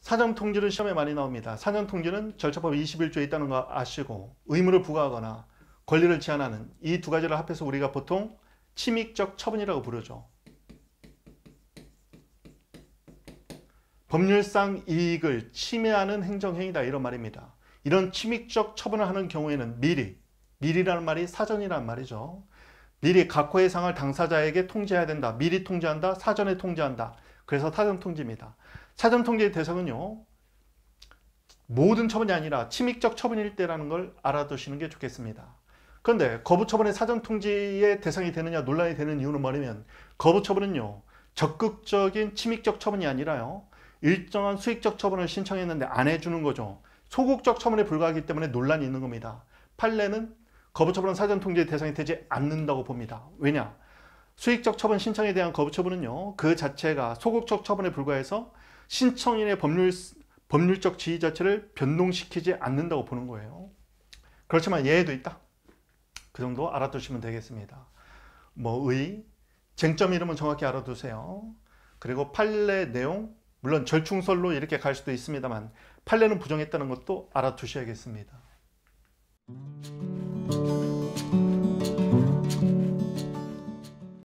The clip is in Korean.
사전 통지는 시험에 많이 나옵니다. 사전 통지는 절차법 21조에 있다는 거 아시고 의무를 부과하거나 권리를 제한하는 이 두 가지를 합해서 우리가 보통 침익적 처분이라고 부르죠. 법률상 이익을 침해하는 행정행위다 이런 말입니다. 이런 침익적 처분을 하는 경우에는 미리, 미리라는 말이 사전이란 말이죠. 미리 각호의 상을 당사자에게 통지해야 된다. 미리 통지한다. 사전에 통지한다. 그래서 사전 통지입니다. 사전 통지의 대상은요. 모든 처분이 아니라 침입적 처분일 때라는 걸 알아두시는 게 좋겠습니다. 그런데 거부 처분의 사전 통지의 대상이 되느냐 논란이 되는 이유는 뭐냐면 거부 처분은요. 적극적인 침입적 처분이 아니라요. 일정한 수익적 처분을 신청했는데 안 해주는 거죠. 소극적 처분에 불과하기 때문에 논란이 있는 겁니다. 판례는 거부 처분은 사전 통지의 대상이 되지 않는다고 봅니다. 왜냐? 수익적 처분 신청에 대한 거부 처분은요. 그 자체가 소극적 처분에 불과해서 신청인의 법률, 법률적 지위 자체를 변동시키지 않는다고 보는 거예요. 그렇지만 예외도 있다. 그 정도 알아두시면 되겠습니다. 뭐 의, 쟁점 이름은 정확히 알아두세요. 그리고 판례 내용, 물론 절충설로 이렇게 갈 수도 있습니다만 판례는 부정했다는 것도 알아두셔야겠습니다.